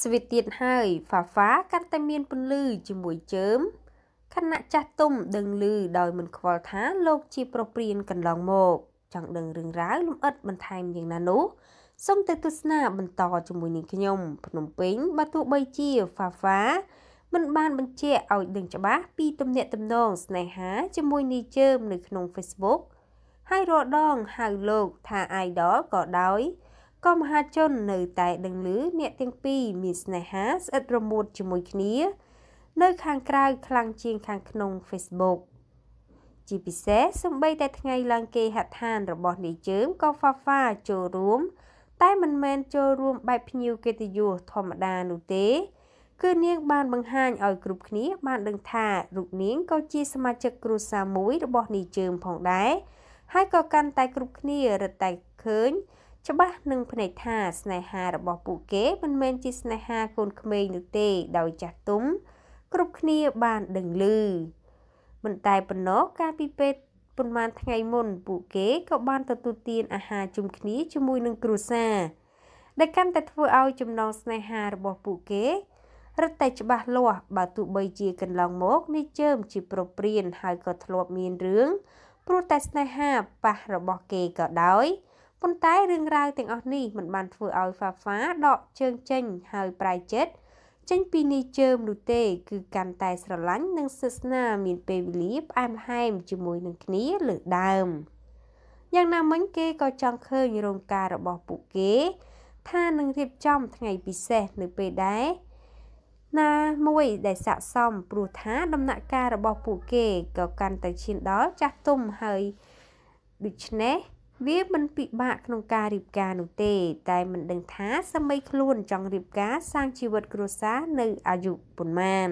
ស្វីតទៀតហើយហ្វាហ្វាកាន់តែមានពន្លឺជាមួយជើមខណៈចាស់ទុំ ដឹងឮដោយមិនខ្វល់ថាលោក ជាប្រព្រានកន្លងមក ចង់ដឹងរឿងរ៉ាវលម្អិតបន្ថែមយ៉ាងណានោះសូមទៅទស្សនាបន្តជាមួយនឹងខ្ញុំភ្នំពេញបើទោះបីជាហ្វាហ្វាមិនបានបញ្ជាក់ឲ្យដឹងច្បាស់ពីទំនាក់ទំនងស្នេហាជាមួយនីជើមនៅក្នុង Facebook ហើយរដងហៅលោកថា idol ក៏ដោយក៏មហាជននៅតែដឹងឮអ្នកទាំងពីរមានស្នេហាស្អិតរមួតជាមួយគ្នា នៅ ខាងក្រៅខ្លាំងជាងខាងក្នុង Facebook ជាពិសេសសម្បីតែថ្ងៃឡើងគេហដ្ឋានរបស់នាយជើងក៏ហ្វាហ្វាចូលរួមតែមិនមែនចូលរួម បែបភ្ញៀវកិត្តិយសធម្មតានោះទេ គឺនាងបានបង្ហាញឲ្យគ្រប់គ្នា បានដឹងថារូបនាងក៏ជាសមាជិកគ្រួសារមួយរបស់នាយជើងផងដែរហើយក៏កាន់តែគ្រប់គ្នារត់តែឃើញច្បាស់នឹងភ្នែកថាស្នេហារបស់ពួកគេមិនមែនជាស្នេហាកូនក្មេងនោះទេដោយចាស់ទុំ គ្រប់គ្នាបានដឹងឮមិនតែប៉ុណ្ណោះការពីពេទ្យប៉ុន្មានថ្ងៃមុន ពួកគេក៏បានទទួលទានអាហារជុំគ្នាជាមួយនឹងគ្រួសារ ដែលកាន់តែធ្វើឲ្យចំណងស្នេហារបស់ពួកគេរឹតតែច្បាស់លាស់បើទោះបីជាកន្លងមកនេះជើមជាប្រព្រានហើយក៏ធ្លាប់មានរឿងព្រោះតែស្នេហាប៉ះរបស់គេក៏ដោយប៉ុន្តែរឿងរ៉ាវទាំងអស់នេះមិនបានធ្វើឲ្យ Fafa ដកជើងចេញហើយប្រៃចិត្តចេញពីនីជើមនោះទេ គឺកាន់តែស្រឡាញ់និងសិស្នា មានពេលវេលាផ្អែមល្ហែមជាមួយនឹងគ្នាលើដើមយ៉ាងណាមិញគេក៏ចង់ឃើញរោងការរបស់ពួកគេ ថានឹងរៀបចំថ្ងៃពិសេសនៅពេលដែរណាមួយដែលស័កសមព្រោះថាដំណាក់កាលរបស់ពួកគេក៏កាន់តែឈានដល់ចាស់ទុំហើយដូច្នេះវាមិនពិបាកក្នុងការរៀបការនោះទេ តែមិនដឹងថាសម័យខ្លួនចង់រៀបការសាងជីវិតគ្រួសារនៅអាយុប៉ុន្មាន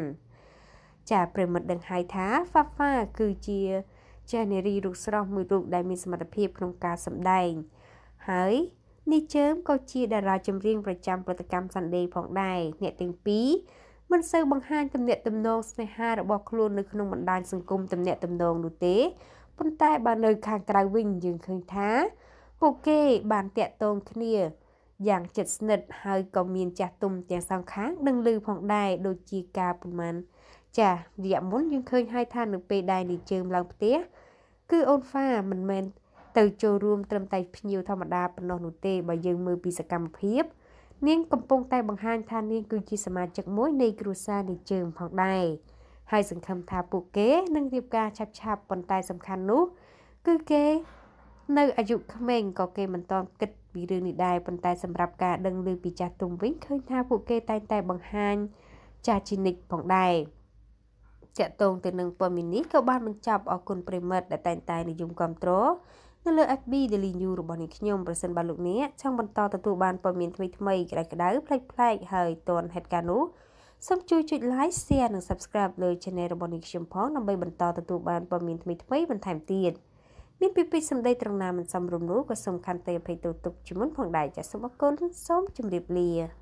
ចាប្រិមិត្តដឹងហើយថា Fafa គឺជាចានារីរូបស្រស់មួយរូបដែលមានសមត្ថភាព ក្នុងការសម្ដែង ហើយនេះជើមក៏ជាតារាចម្រៀងប្រចាំព្រឹត្តិកម្ម Sunday ផងដែរអ្នកទាំងពីរមិនសូវបង្ហាញទំនាក់ទំនងស្នេហារបស់ខ្លួននៅក្នុងបណ្ដាញសង្គមទំនាក់ទំនងនោះទេប៉ុន្តែបើនៅខាងក្រៅវិញយើងឃើញថាពួកគេបានតាក់ទងគ្នាយ៉ាងជិតស្និទ្ធហើយក៏មានចាស់ទុំទាំងសងខាងដឹងឮផងដែរដូចជាការប្រមាណចារយៈមុនយើងឃើញហើយថានៅពេលដែលនាយជើងឡើងផ្ទះគឺអូនហ្វាមិនមែនទៅចូលរួមត្រឹមតែភ្ញៀវធម្មតាប៉ុណ្ណោះនោះទេបើយើងមើលពីសកម្មភាព នាងកំពុងតែបង្ហាញថានាងគឺជាសមាជិកមួយនៃគ្រួសារនាយជើងផងដែរហើយសង្ឃឹមថាពួកគេនឹងរៀបការឆាប់ឆាប់ប៉ុន្តែសំខាន់នោះគឺគេនៅអាយុក្មេងក៏គេមិនទាន់គិតពីរឿងនេះដែរប៉ុន្តែ សម្រាប់ការដឹងឮពីចាស់ទុំវិញឃើញថាពួកគេ តែងតែ បង្ហាញចាស់ជីនិចផងដែរតាក់ទងទៅនឹងព័ត៌មាននេះក៏បានបញ្ចប់អរគុណប្រិមិត្តដែលតែងតែនិយមគ្រប់គ្រងនៅលើ FB Daily News របស់នាងខ្ញុំប្រសិនបើលោកអ្នកចង់បន្តទទួលបានព័ត៌មានថ្មីៗក្តៅៗប្លែកៗហើយទាន់ហេតុការណ៍នោះសូមជួយចុច like share និង subscribe លើ channel របស់នាងខ្ញុំផងដើម្បីបន្តទទួលបានព័ត៌មានថ្មីៗបន្ថែមទៀតមានពីពីសម្ដីត្រង់ណាមិនសមរម្យនោះក៏សូមខន្តីអភ័យទោសទុកជាមុនផងដែរចាសសូមអរគុណសូមជម្រាបលា